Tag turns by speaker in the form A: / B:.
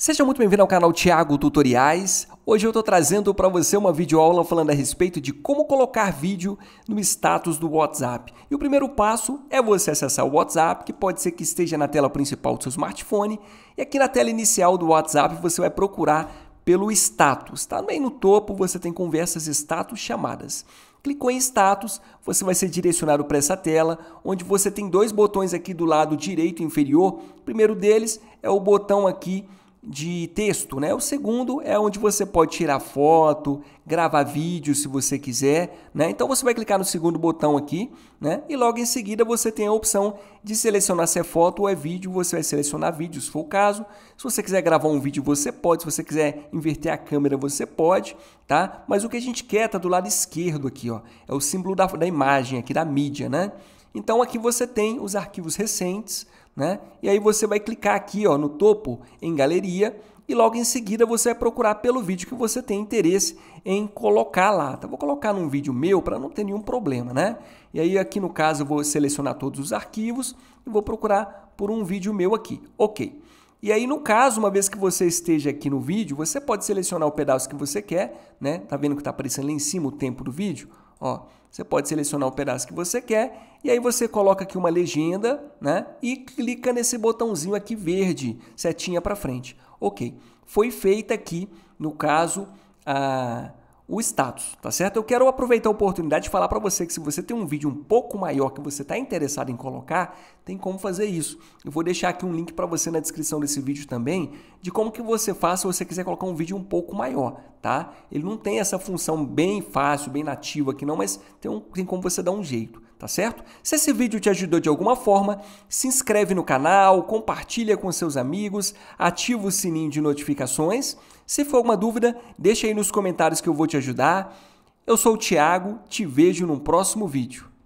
A: Seja muito bem-vindo ao canal Thiago Tutoriais. Hoje eu estou trazendo para você uma videoaula falando a respeito de como colocar vídeo no status do WhatsApp. E o primeiro passo é você acessar o WhatsApp, que pode ser que esteja na tela principal do seu smartphone, e aqui na tela inicial do WhatsApp você vai procurar pelo status. Também tá? no topo você tem conversas status chamadas. Clicou em status, você vai ser direcionado para essa tela, onde você tem dois botões aqui do lado direito inferior. O primeiro deles é o botão aqui de texto, né? O segundo é onde você pode tirar foto, gravar vídeo se você quiser, né? Então você vai clicar no segundo botão aqui, né? E logo em seguida você tem a opção de selecionar se é foto ou é vídeo, você vai selecionar vídeo, se for o caso. Se você quiser gravar um vídeo, você pode, se você quiser inverter a câmera, você pode, tá? Mas o que a gente quer tá do lado esquerdo aqui, ó, é o símbolo da, da imagem aqui da mídia, né? Então aqui você tem os arquivos recentes, né? E aí você vai clicar aqui ó, no topo em galeria e logo em seguida você vai procurar pelo vídeo que você tem interesse em colocar lá. Tá? Vou colocar num vídeo meu para não ter nenhum problema, né? E aí aqui no caso eu vou selecionar todos os arquivos e vou procurar por um vídeo meu aqui. Ok. E aí no caso, uma vez que você esteja aqui no vídeo, você pode selecionar o pedaço que você quer, né? Tá vendo que está aparecendo lá em cima o tempo do vídeo? Ó, você pode selecionar o pedaço que você quer e aí você coloca aqui uma legenda, né? E clica nesse botãozinho aqui verde, setinha para frente. Ok, foi feita aqui, no caso, a o status, tá certo? Eu quero aproveitar a oportunidade de falar para você que se você tem um vídeo um pouco maior que você está interessado em colocar, tem como fazer isso. Eu vou deixar aqui um link para você na descrição desse vídeo também de como que você faz se você quiser colocar um vídeo um pouco maior, tá? Ele não tem essa função bem fácil, bem nativa aqui não, mas tem, um, tem como você dar um jeito tá certo? Se esse vídeo te ajudou de alguma forma, se inscreve no canal, compartilha com seus amigos, ativa o sininho de notificações. Se for alguma dúvida, deixa aí nos comentários que eu vou te ajudar. Eu sou o Thiago, te vejo no próximo vídeo.